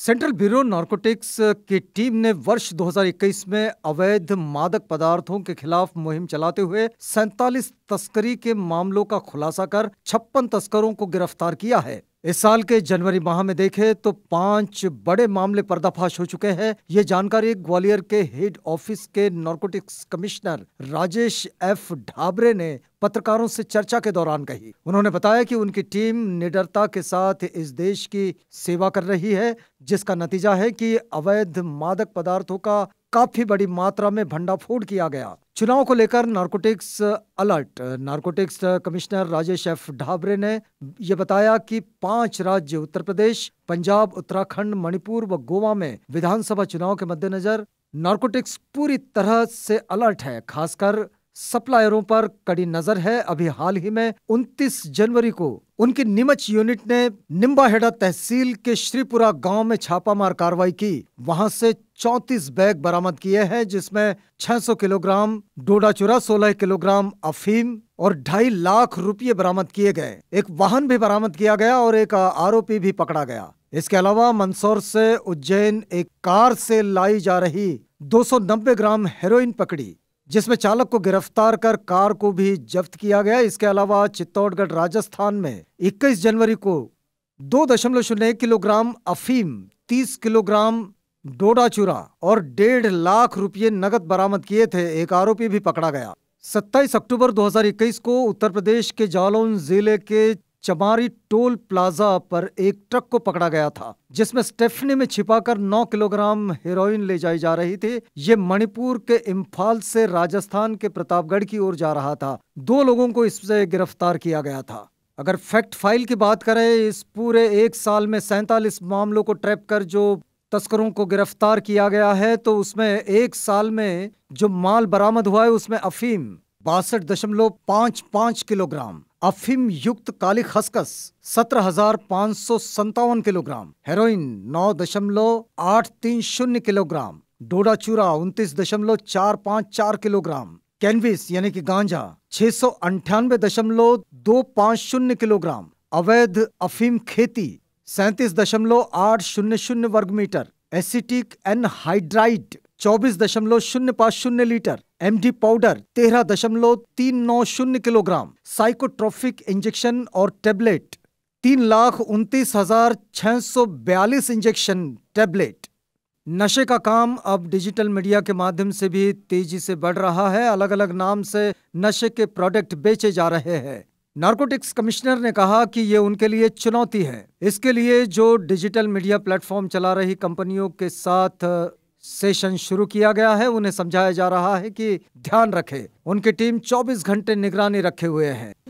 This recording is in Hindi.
सेंट्रल ब्यूरो नारकोटिक्स की टीम ने वर्ष 2021 में अवैध मादक पदार्थों के खिलाफ मुहिम चलाते हुए सैतालीस तस्करी के मामलों का खुलासा कर छप्पन तस्करों को गिरफ्तार किया है इस साल के जनवरी माह में देखें तो पांच बड़े मामले पर्दाफाश हो चुके हैं ये जानकारी ग्वालियर के हेड ऑफिस के narcotics commissioner Rajesh F Dhabre ने पत्रकारों से चर्चा के दौरान कही उन्होंने बताया कि उनकी टीम निडरता के साथ इस देश की सेवा कर रही है जिसका नतीजा है कि अवैध मादक पदार्थों का काफी बड़ी मात्रा में भंडाफोड़ किया गया चुनाव को लेकर narcotics alert narcotics commissioner Rajesh F Dhabre ने ये बताया कि पांच राज्य उत्तर प्रदेश पंजाब उत्तराखंड मणिपुर व गोवा में विधानसभा चुनाव के मद्देनजर नारकोटिक्स पूरी तरह से अलर्ट है खासकर सप्लायरों पर कड़ी नजर है अभी हाल ही में 29 जनवरी को उनकी नीमच यूनिट ने निम्बाहेड़ा तहसील के श्रीपुरा गांव में छापामार कार्रवाई की वहां से 34 बैग बरामद किए हैं जिसमें 600 किलोग्राम डोडा चूरा सोलह किलोग्राम अफीम और ढाई लाख रुपये बरामद किए गए एक वाहन भी बरामद किया गया और एक आरोपी भी पकड़ा गया इसके अलावा मंदसौर से उज्जैन एक कार से लाई जा रही दो ग्राम हेरोइन पकड़ी जिसमें चालक को गिरफ्तार कर कार को भी जब्त किया गया इसके अलावा चित्तौड़गढ़ राजस्थान में 21 जनवरी को दो दशमलव शून्य किलोग्राम अफीम 30 किलोग्राम डोडा चूरा और डेढ़ लाख रुपए नकद बरामद किए थे एक आरोपी भी पकड़ा गया 27 अक्टूबर 2021 को उत्तर प्रदेश के जालौन जिले के चमारी टोल प्लाजा पर एक ट्रक को पकड़ा गया था जिसमें स्टेफनी में छिपाकर 9 किलोग्राम हेरोइन ले जाई जा रही थी ये मणिपुर के इम्फाल से राजस्थान के प्रतापगढ़ की ओर जा रहा था दो लोगों को इससे गिरफ्तार किया गया था अगर फैक्ट फाइल की बात करें इस पूरे एक साल में सैंतालीस मामलों को ट्रैप कर जो तस्करों को गिरफ्तार किया गया है तो उसमें एक साल में जो माल बरामद हुआ है उसमें अफीम बासठ दशमलव पाँच पाँच किलोग्राम अफीम युक्त काली खसखस सत्रह हजार पाँच सौ सत्तावन किलोग्राम हेरोइन नौ दशमलव आठ तीन शून्य किलोग्राम डोडा चूरा उन्तीस दशमलव चार पाँच चार किलोग्राम कैनविस यानी कि गांजा छह सौ अंठानवे दशमलव दो पाँच शून्य किलोग्राम अवैध अफीम खेती सैंतीस दशमलव आठ शून्य शून्य वर्ग मीटर एसिटिक एनहाइड्राइट चौबीस दशमलव शून्य पाँच शून्य लीटर एमडी पाउडर तेरह दशमलव तीन नौ शून्य किलोग्राम साइकोट्रोफिक इंजेक्शन और टेबलेट तीन लाख उनतीस हजार छह सौ बयालीस इंजेक्शन टेबलेट नशे का काम अब डिजिटल मीडिया के माध्यम से भी तेजी से बढ़ रहा है अलग अलग नाम से नशे के प्रोडक्ट बेचे जा रहे हैं नार्कोटिक्स कमिश्नर ने कहा कि ये उनके लिए चुनौती है इसके लिए जो डिजिटल मीडिया प्लेटफॉर्म चला रही कंपनियों के साथ सेशन शुरू किया गया है उन्हें समझाया जा रहा है कि ध्यान रखें उनकी टीम 24 घंटे निगरानी रखे हुए हैं